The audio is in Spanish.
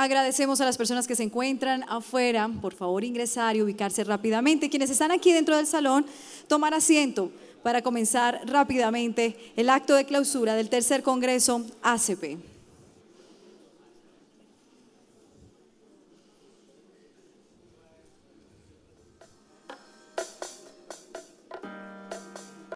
Agradecemos a las personas que se encuentran afuera, por favor ingresar y ubicarse rápidamente. Quienes están aquí dentro del salón, tomar asiento para comenzar rápidamente el acto de clausura del tercer Congreso ACP.